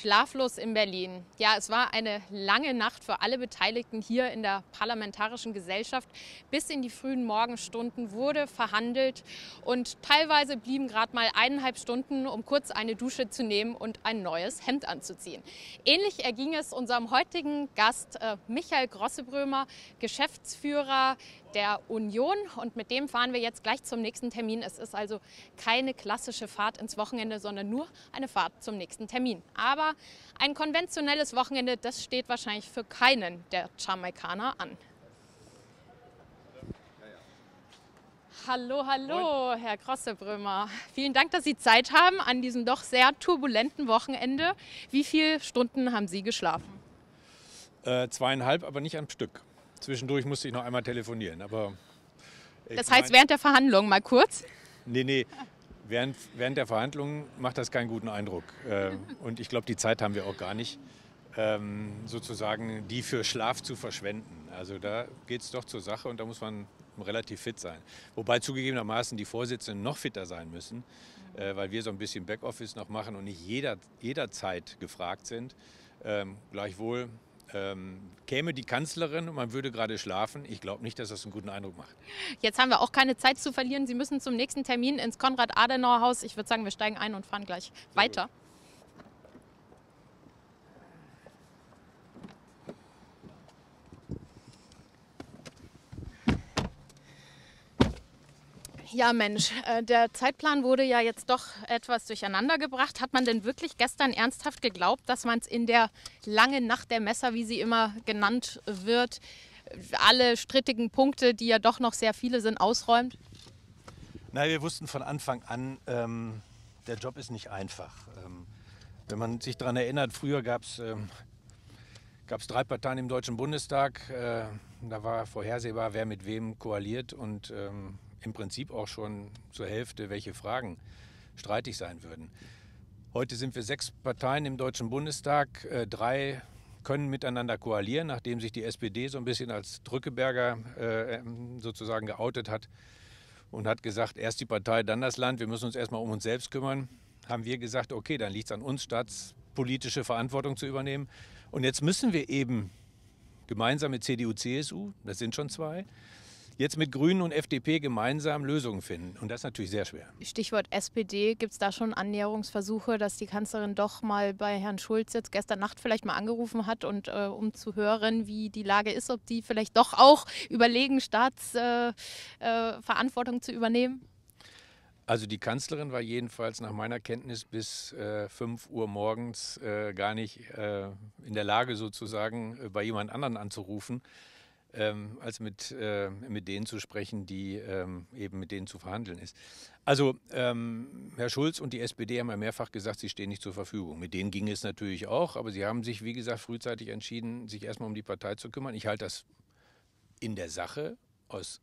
Schlaflos in Berlin. Ja, es war eine lange Nacht für alle Beteiligten hier in der parlamentarischen Gesellschaft. Bis in die frühen Morgenstunden wurde verhandelt und teilweise blieben gerade mal eineinhalb Stunden, um kurz eine Dusche zu nehmen und ein neues Hemd anzuziehen. Ähnlich erging es unserem heutigen Gast äh, Michael Grossebrömer, Geschäftsführer der Union. Und mit dem fahren wir jetzt gleich zum nächsten Termin. Es ist also keine klassische Fahrt ins Wochenende, sondern nur eine Fahrt zum nächsten Termin. Aber ein konventionelles Wochenende, das steht wahrscheinlich für keinen der Jamaikaner an. Hallo, hallo, Herr Grossebrömer. Vielen Dank, dass Sie Zeit haben an diesem doch sehr turbulenten Wochenende. Wie viele Stunden haben Sie geschlafen? Äh, zweieinhalb, aber nicht am Stück. Zwischendurch musste ich noch einmal telefonieren. Aber das heißt, mein, während der Verhandlungen mal kurz? Nee, nee. Während, während der Verhandlungen macht das keinen guten Eindruck. Ähm, und ich glaube, die Zeit haben wir auch gar nicht, ähm, sozusagen die für Schlaf zu verschwenden. Also da geht es doch zur Sache und da muss man relativ fit sein. Wobei zugegebenermaßen die Vorsitzenden noch fitter sein müssen, äh, weil wir so ein bisschen Backoffice noch machen und nicht jeder, jederzeit gefragt sind. Ähm, gleichwohl ähm, käme die Kanzlerin und man würde gerade schlafen, ich glaube nicht, dass das einen guten Eindruck macht. Jetzt haben wir auch keine Zeit zu verlieren. Sie müssen zum nächsten Termin ins Konrad-Adenauer-Haus. Ich würde sagen, wir steigen ein und fahren gleich Sehr weiter. Gut. Ja, Mensch, äh, der Zeitplan wurde ja jetzt doch etwas durcheinander gebracht. Hat man denn wirklich gestern ernsthaft geglaubt, dass man es in der langen Nacht der Messer, wie sie immer genannt wird, alle strittigen Punkte, die ja doch noch sehr viele sind, ausräumt? Nein, wir wussten von Anfang an, ähm, der Job ist nicht einfach. Ähm, wenn man sich daran erinnert, früher gab es ähm, drei Parteien im Deutschen Bundestag. Äh, da war vorhersehbar, wer mit wem koaliert und ähm, im Prinzip auch schon zur Hälfte, welche Fragen streitig sein würden. Heute sind wir sechs Parteien im Deutschen Bundestag. Äh, drei können miteinander koalieren, nachdem sich die SPD so ein bisschen als Drückeberger äh, ähm, sozusagen geoutet hat und hat gesagt, erst die Partei, dann das Land, wir müssen uns erstmal um uns selbst kümmern, haben wir gesagt, okay, dann liegt es an uns, staatspolitische Verantwortung zu übernehmen. Und jetzt müssen wir eben gemeinsam mit CDU, CSU, das sind schon zwei, jetzt mit Grünen und FDP gemeinsam Lösungen finden. Und das ist natürlich sehr schwer. Stichwort SPD, gibt es da schon Annäherungsversuche, dass die Kanzlerin doch mal bei Herrn Schulz jetzt gestern Nacht vielleicht mal angerufen hat und äh, um zu hören, wie die Lage ist, ob die vielleicht doch auch überlegen, Staatsverantwortung äh, äh, zu übernehmen? Also die Kanzlerin war jedenfalls nach meiner Kenntnis bis äh, 5 Uhr morgens äh, gar nicht äh, in der Lage, sozusagen äh, bei jemand anderen anzurufen ähm, als mit, äh, mit denen zu sprechen, die ähm, eben mit denen zu verhandeln ist. Also ähm, Herr Schulz und die SPD haben ja mehrfach gesagt, sie stehen nicht zur Verfügung. Mit denen ging es natürlich auch, aber sie haben sich, wie gesagt, frühzeitig entschieden, sich erstmal um die Partei zu kümmern. Ich halte das in der Sache aus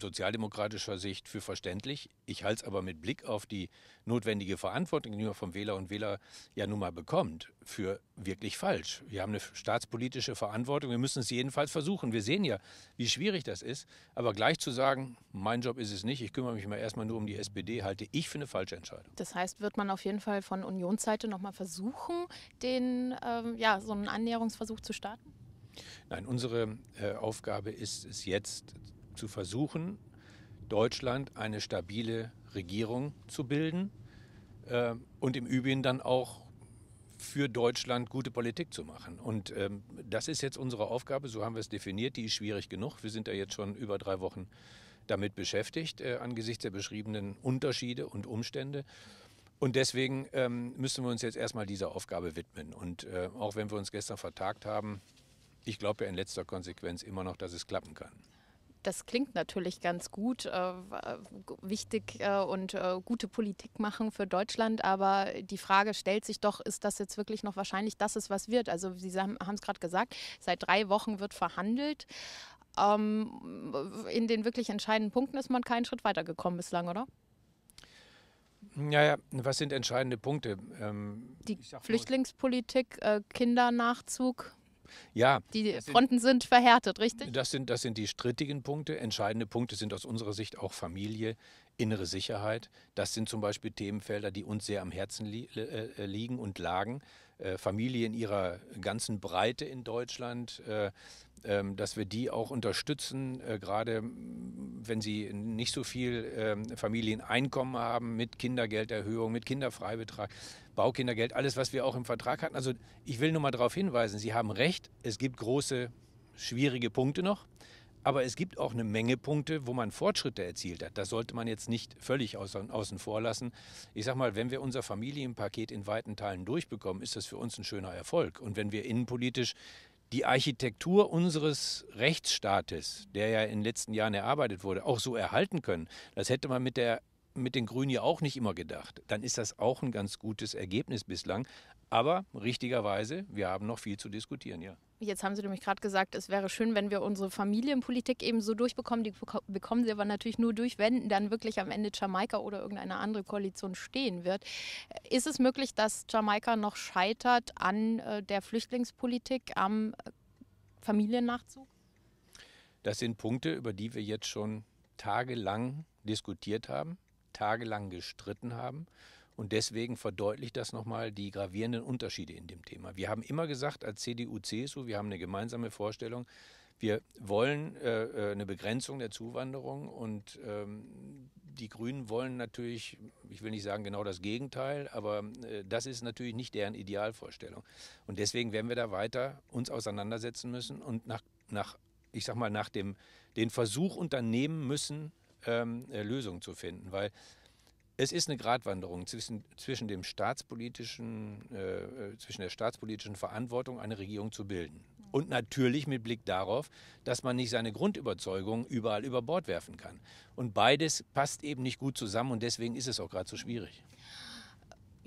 sozialdemokratischer Sicht für verständlich. Ich halte es aber mit Blick auf die notwendige Verantwortung, die man vom Wähler und Wähler ja nun mal bekommt, für wirklich falsch. Wir haben eine staatspolitische Verantwortung. Wir müssen es jedenfalls versuchen. Wir sehen ja, wie schwierig das ist. Aber gleich zu sagen, mein Job ist es nicht, ich kümmere mich mal erstmal nur um die SPD, halte ich für eine falsche Entscheidung. Das heißt, wird man auf jeden Fall von Unionsseite nochmal versuchen, den, ähm, ja, so einen Annäherungsversuch zu starten? Nein, unsere äh, Aufgabe ist es jetzt zu versuchen, Deutschland eine stabile Regierung zu bilden äh, und im Übrigen dann auch für Deutschland gute Politik zu machen. Und ähm, das ist jetzt unsere Aufgabe, so haben wir es definiert, die ist schwierig genug. Wir sind da jetzt schon über drei Wochen damit beschäftigt, äh, angesichts der beschriebenen Unterschiede und Umstände. Und deswegen ähm, müssen wir uns jetzt erstmal dieser Aufgabe widmen. Und äh, auch wenn wir uns gestern vertagt haben, ich glaube ja in letzter Konsequenz immer noch, dass es klappen kann das klingt natürlich ganz gut, äh, äh, wichtig äh, und äh, gute Politik machen für Deutschland, aber die Frage stellt sich doch, ist das jetzt wirklich noch wahrscheinlich, dass es was wird? Also Sie haben es gerade gesagt, seit drei Wochen wird verhandelt. Ähm, in den wirklich entscheidenden Punkten ist man keinen Schritt weitergekommen bislang, oder? Naja, was sind entscheidende Punkte? Ähm, die Flüchtlingspolitik, äh, Kindernachzug. Ja. Die Fronten sind, sind verhärtet, richtig? Das sind, das sind die strittigen Punkte. Entscheidende Punkte sind aus unserer Sicht auch Familie, innere Sicherheit. Das sind zum Beispiel Themenfelder, die uns sehr am Herzen li äh, äh liegen und lagen. Äh, Familie in ihrer ganzen Breite in Deutschland, äh, ähm, dass wir die auch unterstützen, äh, gerade wenn sie nicht so viel ähm, Familieneinkommen haben mit Kindergelderhöhung, mit Kinderfreibetrag, Baukindergeld, alles, was wir auch im Vertrag hatten. Also ich will nur mal darauf hinweisen, Sie haben recht, es gibt große, schwierige Punkte noch. Aber es gibt auch eine Menge Punkte, wo man Fortschritte erzielt hat. Das sollte man jetzt nicht völlig außen, außen vor lassen. Ich sage mal, wenn wir unser Familienpaket in weiten Teilen durchbekommen, ist das für uns ein schöner Erfolg. Und wenn wir innenpolitisch die Architektur unseres Rechtsstaates, der ja in den letzten Jahren erarbeitet wurde, auch so erhalten können, das hätte man mit der mit den Grünen ja auch nicht immer gedacht, dann ist das auch ein ganz gutes Ergebnis bislang. Aber richtigerweise, wir haben noch viel zu diskutieren, ja. Jetzt haben Sie nämlich gerade gesagt, es wäre schön, wenn wir unsere Familienpolitik eben so durchbekommen. Die bekommen Sie aber natürlich nur durch, wenn dann wirklich am Ende Jamaika oder irgendeine andere Koalition stehen wird. Äh, ist es möglich, dass Jamaika noch scheitert an äh, der Flüchtlingspolitik, am äh, Familiennachzug? Das sind Punkte, über die wir jetzt schon tagelang diskutiert haben, tagelang gestritten haben. Und deswegen verdeutlicht das nochmal die gravierenden Unterschiede in dem Thema. Wir haben immer gesagt, als CDU, CSU, wir haben eine gemeinsame Vorstellung, wir wollen äh, äh, eine Begrenzung der Zuwanderung und ähm, die Grünen wollen natürlich, ich will nicht sagen genau das Gegenteil, aber äh, das ist natürlich nicht deren Idealvorstellung. Und deswegen werden wir da weiter uns auseinandersetzen müssen und nach, nach ich sag mal, nach dem, den Versuch unternehmen müssen, ähm, äh, Lösungen zu finden. Weil es ist eine Gratwanderung zwischen, zwischen, dem staatspolitischen, äh, äh, zwischen der staatspolitischen Verantwortung, eine Regierung zu bilden. Und natürlich mit Blick darauf, dass man nicht seine Grundüberzeugungen überall über Bord werfen kann. Und beides passt eben nicht gut zusammen und deswegen ist es auch gerade so schwierig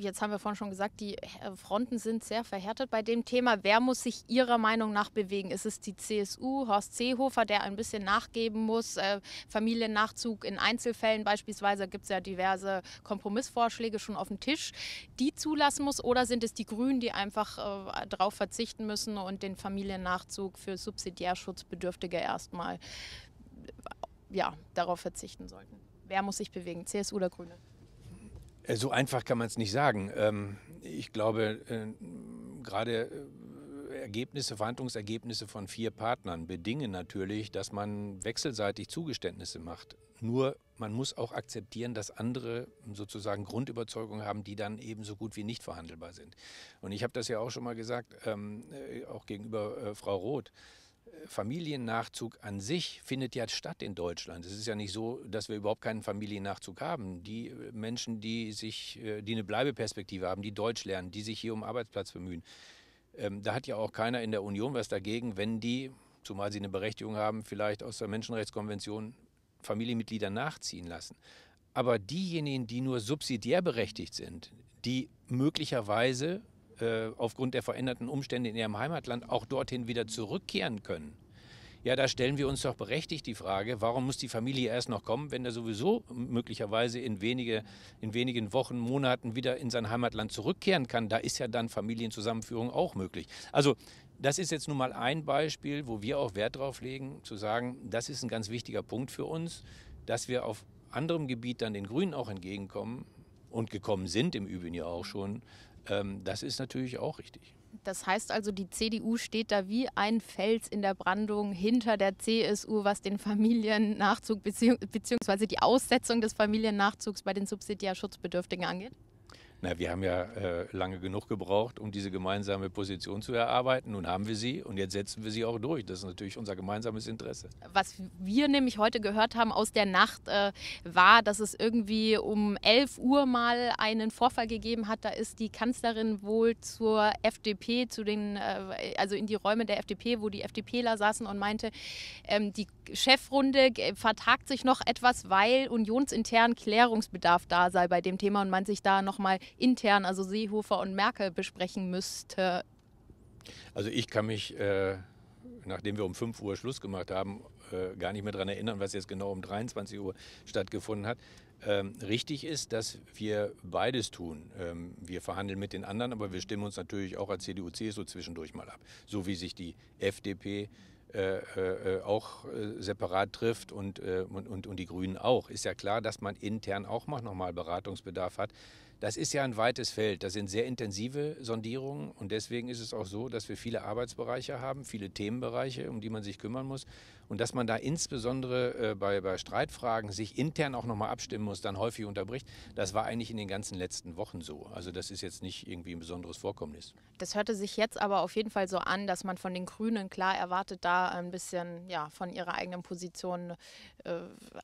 jetzt haben wir vorhin schon gesagt, die äh, Fronten sind sehr verhärtet bei dem Thema. Wer muss sich Ihrer Meinung nach bewegen? Ist es die CSU, Horst Seehofer, der ein bisschen nachgeben muss? Äh, Familiennachzug in Einzelfällen beispielsweise gibt es ja diverse Kompromissvorschläge schon auf dem Tisch, die zulassen muss? Oder sind es die Grünen, die einfach äh, darauf verzichten müssen und den Familiennachzug für Subsidiärschutzbedürftige erstmal ja, darauf verzichten sollten? Wer muss sich bewegen, CSU oder Grüne? Äh, so einfach kann man es nicht sagen. Ähm, ich glaube, äh, gerade äh, Ergebnisse, Verhandlungsergebnisse von vier Partnern bedingen natürlich, dass man wechselseitig Zugeständnisse macht. Nur man muss auch akzeptieren, dass andere sozusagen Grundüberzeugungen haben, die dann eben so gut wie nicht verhandelbar sind. Und ich habe das ja auch schon mal gesagt, ähm, auch gegenüber Frau Roth. Familiennachzug an sich findet ja statt in Deutschland. Es ist ja nicht so, dass wir überhaupt keinen Familiennachzug haben. Die äh, Menschen, die sich, äh, die eine Bleibeperspektive haben, die Deutsch lernen, die sich hier um Arbeitsplatz bemühen, ähm, da hat ja auch keiner in der Union was dagegen, wenn die, zumal sie eine Berechtigung haben, vielleicht aus der Menschenrechtskonvention Familienmitglieder nachziehen lassen. Aber diejenigen, die nur subsidiär berechtigt sind, die möglicherweise äh, aufgrund der veränderten Umstände in ihrem Heimatland auch dorthin wieder zurückkehren können. Ja, da stellen wir uns doch berechtigt die Frage, warum muss die Familie erst noch kommen, wenn er sowieso möglicherweise in, wenige, in wenigen Wochen, Monaten wieder in sein Heimatland zurückkehren kann. Da ist ja dann Familienzusammenführung auch möglich. Also das ist jetzt nun mal ein Beispiel, wo wir auch Wert drauf legen, zu sagen, das ist ein ganz wichtiger Punkt für uns, dass wir auf anderem Gebiet dann den Grünen auch entgegenkommen und gekommen sind im Übrigen ja auch schon, ähm, das ist natürlich auch richtig. Das heißt also, die CDU steht da wie ein Fels in der Brandung hinter der CSU, was den Familiennachzug bzw. die Aussetzung des Familiennachzugs bei den subsidiär Schutzbedürftigen angeht? Na, wir haben ja äh, lange genug gebraucht, um diese gemeinsame Position zu erarbeiten. Nun haben wir sie und jetzt setzen wir sie auch durch. Das ist natürlich unser gemeinsames Interesse. Was wir nämlich heute gehört haben aus der Nacht, äh, war, dass es irgendwie um 11 Uhr mal einen Vorfall gegeben hat. Da ist die Kanzlerin wohl zur FDP, zu den, äh, also in die Räume der FDP, wo die FDPler saßen und meinte, ähm, die Chefrunde äh, vertagt sich noch etwas, weil unionsintern Klärungsbedarf da sei bei dem Thema und man sich da nochmal intern, also Seehofer und Merkel, besprechen müsste? Also ich kann mich, äh, nachdem wir um 5 Uhr Schluss gemacht haben, äh, gar nicht mehr daran erinnern, was jetzt genau um 23 Uhr stattgefunden hat. Ähm, richtig ist, dass wir beides tun. Ähm, wir verhandeln mit den anderen, aber wir stimmen uns natürlich auch als CDU, CSU zwischendurch mal ab. So wie sich die FDP äh, äh, äh, auch äh, separat trifft und, äh, und, und, und die Grünen auch. Ist ja klar, dass man intern auch mal nochmal Beratungsbedarf hat. Das ist ja ein weites Feld. Das sind sehr intensive Sondierungen und deswegen ist es auch so, dass wir viele Arbeitsbereiche haben, viele Themenbereiche, um die man sich kümmern muss und dass man da insbesondere äh, bei, bei Streitfragen sich intern auch nochmal abstimmen muss, dann häufig unterbricht. Das war eigentlich in den ganzen letzten Wochen so. Also das ist jetzt nicht irgendwie ein besonderes Vorkommnis. Das hörte sich jetzt aber auf jeden Fall so an, dass man von den Grünen klar erwartet, da ein bisschen ja, von ihrer eigenen Position äh,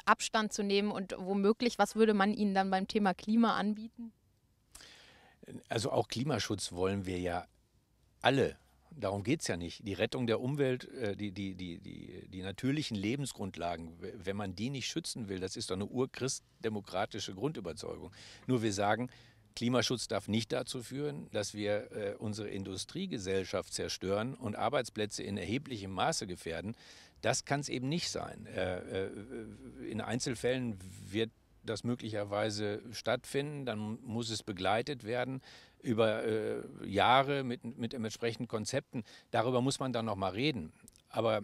Abstand zu nehmen und womöglich, was würde man ihnen dann beim Thema Klima anbieten? also auch Klimaschutz wollen wir ja alle. Darum geht es ja nicht. Die Rettung der Umwelt, äh, die, die, die, die, die natürlichen Lebensgrundlagen, wenn man die nicht schützen will, das ist doch eine urchristdemokratische Grundüberzeugung. Nur wir sagen, Klimaschutz darf nicht dazu führen, dass wir äh, unsere Industriegesellschaft zerstören und Arbeitsplätze in erheblichem Maße gefährden. Das kann es eben nicht sein. Äh, in Einzelfällen wird das möglicherweise stattfinden, dann muss es begleitet werden über äh, Jahre mit, mit entsprechenden Konzepten. Darüber muss man dann nochmal reden. Aber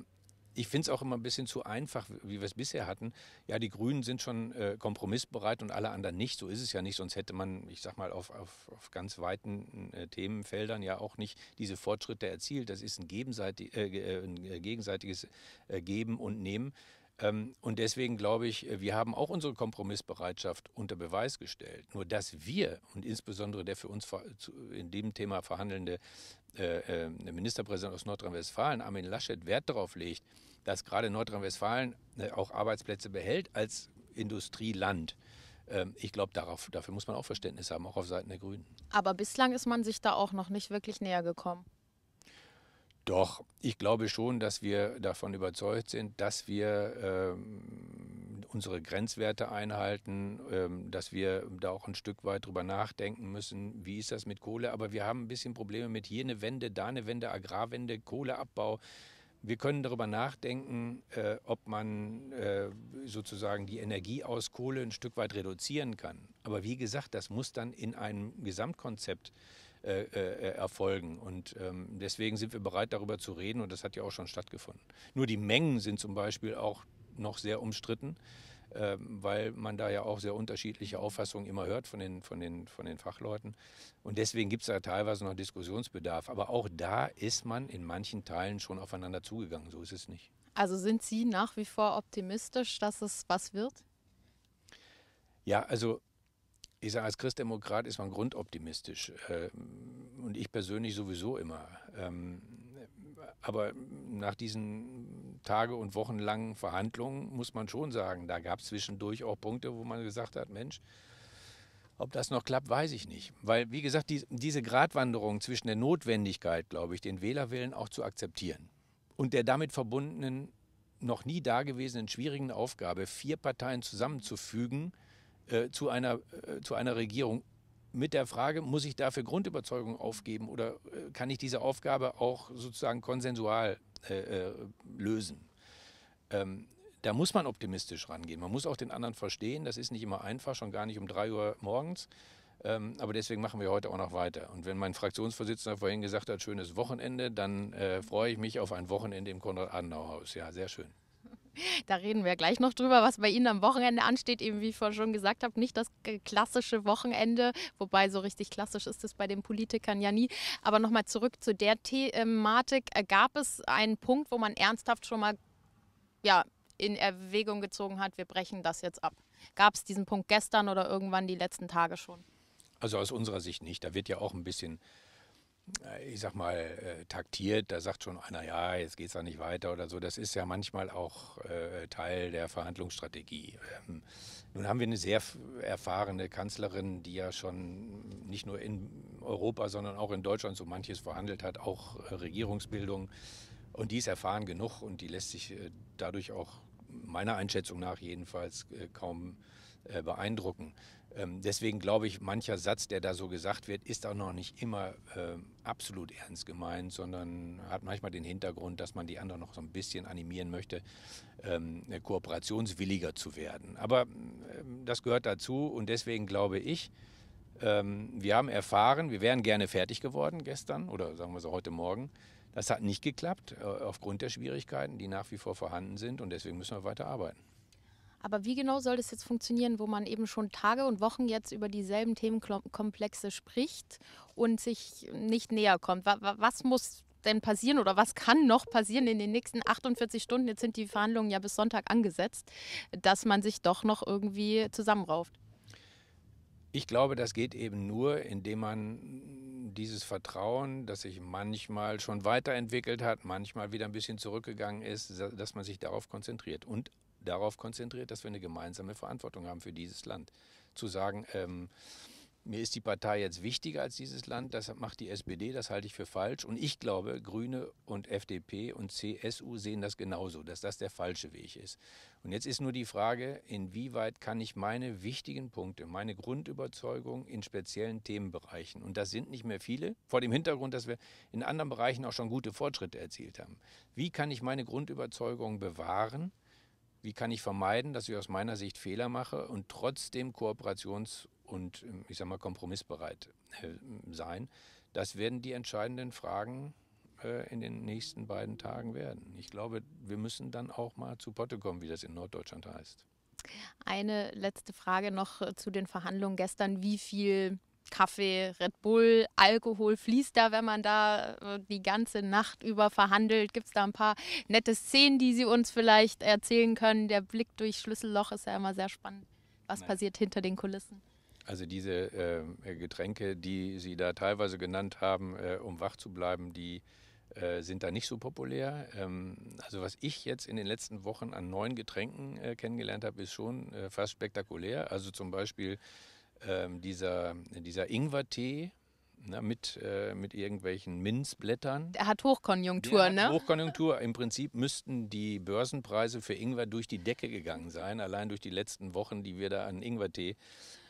ich finde es auch immer ein bisschen zu einfach, wie wir es bisher hatten. Ja, die Grünen sind schon äh, kompromissbereit und alle anderen nicht. So ist es ja nicht, sonst hätte man, ich sag mal, auf, auf, auf ganz weiten äh, Themenfeldern ja auch nicht diese Fortschritte erzielt. Das ist ein, äh, äh, ein äh, gegenseitiges äh, Geben und Nehmen. Ähm, und deswegen glaube ich, äh, wir haben auch unsere Kompromissbereitschaft unter Beweis gestellt. Nur dass wir und insbesondere der für uns in dem Thema verhandelnde äh, äh, Ministerpräsident aus Nordrhein-Westfalen, Armin Laschet, Wert darauf legt, dass gerade Nordrhein-Westfalen auch Arbeitsplätze behält als Industrieland. Ähm, ich glaube, dafür muss man auch Verständnis haben, auch auf Seiten der Grünen. Aber bislang ist man sich da auch noch nicht wirklich näher gekommen. Doch, ich glaube schon, dass wir davon überzeugt sind, dass wir ähm, unsere Grenzwerte einhalten, ähm, dass wir da auch ein Stück weit drüber nachdenken müssen, wie ist das mit Kohle. Aber wir haben ein bisschen Probleme mit hier eine Wende, da eine Wende, Agrarwende, Kohleabbau. Wir können darüber nachdenken, äh, ob man äh, sozusagen die Energie aus Kohle ein Stück weit reduzieren kann. Aber wie gesagt, das muss dann in einem Gesamtkonzept äh, äh, äh, äh, erfolgen. Und ähm, deswegen sind wir bereit, darüber zu reden und das hat ja auch schon stattgefunden. Nur die Mengen sind zum Beispiel auch noch sehr umstritten, äh, weil man da ja auch sehr unterschiedliche Auffassungen immer hört von den, von den, von den Fachleuten. Und deswegen gibt es da teilweise noch Diskussionsbedarf. Aber auch da ist man in manchen Teilen schon aufeinander zugegangen. So ist es nicht. Also sind Sie nach wie vor optimistisch, dass es was wird? Ja, also ich sage, als Christdemokrat ist man grundoptimistisch äh, und ich persönlich sowieso immer. Ähm, aber nach diesen Tage- und Wochenlangen Verhandlungen muss man schon sagen, da gab es zwischendurch auch Punkte, wo man gesagt hat, Mensch, ob das noch klappt, weiß ich nicht. Weil, wie gesagt, die, diese Gratwanderung zwischen der Notwendigkeit, glaube ich, den Wählerwillen auch zu akzeptieren und der damit verbundenen, noch nie dagewesenen schwierigen Aufgabe, vier Parteien zusammenzufügen, äh, zu, einer, äh, zu einer Regierung mit der Frage, muss ich dafür Grundüberzeugung aufgeben oder äh, kann ich diese Aufgabe auch sozusagen konsensual äh, äh, lösen? Ähm, da muss man optimistisch rangehen. Man muss auch den anderen verstehen. Das ist nicht immer einfach, schon gar nicht um drei Uhr morgens. Ähm, aber deswegen machen wir heute auch noch weiter. Und wenn mein Fraktionsvorsitzender vorhin gesagt hat, schönes Wochenende, dann äh, freue ich mich auf ein Wochenende im Konrad-Adenauer-Haus. Ja, sehr schön. Da reden wir gleich noch drüber, was bei Ihnen am Wochenende ansteht. Eben wie ich vorhin schon gesagt habe, nicht das klassische Wochenende, wobei so richtig klassisch ist es bei den Politikern ja nie. Aber nochmal zurück zu der Thematik. Äh, gab es einen Punkt, wo man ernsthaft schon mal ja, in Erwägung gezogen hat, wir brechen das jetzt ab? Gab es diesen Punkt gestern oder irgendwann die letzten Tage schon? Also aus unserer Sicht nicht. Da wird ja auch ein bisschen äh, ich sag mal, äh, taktiert. Da sagt schon einer, ja, jetzt geht's da nicht weiter oder so. Das ist ja manchmal auch äh, Teil der Verhandlungsstrategie. Ähm, nun haben wir eine sehr erfahrene Kanzlerin, die ja schon nicht nur in Europa, sondern auch in Deutschland so manches verhandelt hat, auch äh, Regierungsbildung. Und die ist erfahren genug und die lässt sich äh, dadurch auch meiner Einschätzung nach jedenfalls äh, kaum beeindrucken. Ähm, deswegen glaube ich, mancher Satz, der da so gesagt wird, ist auch noch nicht immer äh, absolut ernst gemeint, sondern hat manchmal den Hintergrund, dass man die anderen noch so ein bisschen animieren möchte, ähm, äh, kooperationswilliger zu werden. Aber äh, das gehört dazu und deswegen glaube ich, ähm, wir haben erfahren, wir wären gerne fertig geworden gestern oder sagen wir so heute Morgen. Das hat nicht geklappt äh, aufgrund der Schwierigkeiten, die nach wie vor vorhanden sind und deswegen müssen wir weiter arbeiten. Aber wie genau soll das jetzt funktionieren, wo man eben schon Tage und Wochen jetzt über dieselben Themenkomplexe spricht und sich nicht näher kommt? Was muss denn passieren oder was kann noch passieren in den nächsten 48 Stunden? Jetzt sind die Verhandlungen ja bis Sonntag angesetzt, dass man sich doch noch irgendwie zusammenrauft. Ich glaube, das geht eben nur, indem man dieses Vertrauen, das sich manchmal schon weiterentwickelt hat, manchmal wieder ein bisschen zurückgegangen ist, dass man sich darauf konzentriert. Und darauf konzentriert, dass wir eine gemeinsame Verantwortung haben für dieses Land. Zu sagen, ähm, mir ist die Partei jetzt wichtiger als dieses Land, das macht die SPD, das halte ich für falsch. Und ich glaube, Grüne und FDP und CSU sehen das genauso, dass das der falsche Weg ist. Und jetzt ist nur die Frage, inwieweit kann ich meine wichtigen Punkte, meine Grundüberzeugung in speziellen Themenbereichen, und das sind nicht mehr viele, vor dem Hintergrund, dass wir in anderen Bereichen auch schon gute Fortschritte erzielt haben, wie kann ich meine Grundüberzeugung bewahren? wie kann ich vermeiden, dass ich aus meiner Sicht Fehler mache und trotzdem kooperations- und ich sag mal kompromissbereit äh, sein. Das werden die entscheidenden Fragen äh, in den nächsten beiden Tagen werden. Ich glaube, wir müssen dann auch mal zu Potte kommen, wie das in Norddeutschland heißt. Eine letzte Frage noch äh, zu den Verhandlungen gestern. Wie viel Kaffee, Red Bull, Alkohol fließt da, wenn man da äh, die ganze Nacht über verhandelt. Gibt es da ein paar nette Szenen, die Sie uns vielleicht erzählen können? Der Blick durch Schlüsselloch ist ja immer sehr spannend. Was Nein. passiert hinter den Kulissen? Also diese äh, äh, Getränke, die Sie da teilweise genannt haben, äh, um wach zu bleiben, die äh, sind da nicht so populär. Ähm, also was ich jetzt in den letzten Wochen an neuen Getränken äh, kennengelernt habe, ist schon fast spektakulär. Also zum Beispiel ähm, dieser, dieser Ingwer-Tee na, ne, mit, äh, mit irgendwelchen Minzblättern. Er hat Hochkonjunktur, hat ne? Hochkonjunktur. Im Prinzip müssten die Börsenpreise für Ingwer durch die Decke gegangen sein, allein durch die letzten Wochen, die wir da an Ingwertee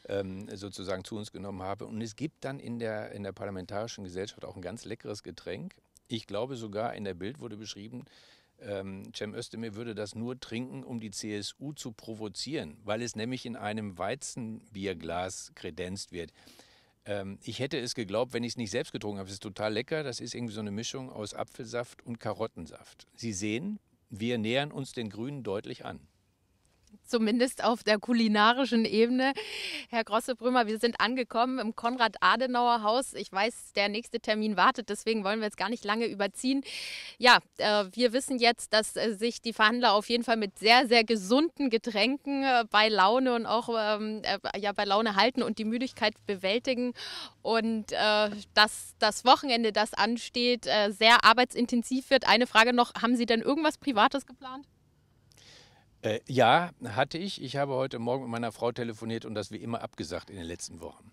ähm, sozusagen zu uns genommen haben. Und es gibt dann in der, in der parlamentarischen Gesellschaft auch ein ganz leckeres Getränk. Ich glaube sogar, in der Bild wurde beschrieben, ähm, Cem Özdemir würde das nur trinken, um die CSU zu provozieren, weil es nämlich in einem Weizenbierglas kredenzt wird. Ähm, ich hätte es geglaubt, wenn ich es nicht selbst getrunken habe. Es ist total lecker. Das ist irgendwie so eine Mischung aus Apfelsaft und Karottensaft. Sie sehen, wir nähern uns den Grünen deutlich an zumindest auf der kulinarischen Ebene. Herr Grossebrümmer, wir sind angekommen im Konrad-Adenauer-Haus. Ich weiß, der nächste Termin wartet, deswegen wollen wir jetzt gar nicht lange überziehen. Ja, äh, wir wissen jetzt, dass äh, sich die Verhandler auf jeden Fall mit sehr, sehr gesunden Getränken äh, bei Laune und auch ähm, äh, ja, bei Laune halten und die Müdigkeit bewältigen. Und äh, dass das Wochenende, das ansteht, äh, sehr arbeitsintensiv wird. Eine Frage noch, haben Sie denn irgendwas Privates geplant? Äh, ja, hatte ich. Ich habe heute Morgen mit meiner Frau telefoniert und das wie immer abgesagt in den letzten Wochen.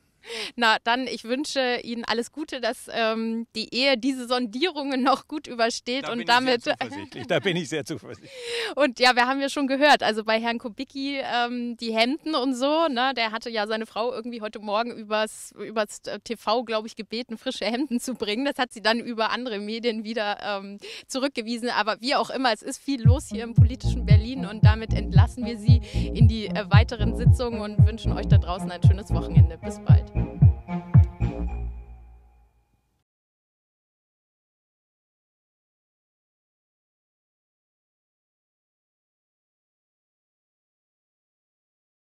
Na, dann, ich wünsche Ihnen alles Gute, dass ähm, die Ehe diese Sondierungen noch gut übersteht da und bin damit. Ich sehr zuversichtlich. da bin ich sehr zuversichtlich. Und ja, wir haben ja schon gehört, also bei Herrn Kubicki ähm, die Hemden und so, ne, der hatte ja seine Frau irgendwie heute Morgen übers, übers äh, TV, glaube ich, gebeten, frische Hemden zu bringen. Das hat sie dann über andere Medien wieder ähm, zurückgewiesen. Aber wie auch immer, es ist viel los hier im politischen Berlin und damit entlassen wir Sie in die äh, weiteren Sitzungen und wünschen euch da draußen ein schönes Wochenende. Bis bald.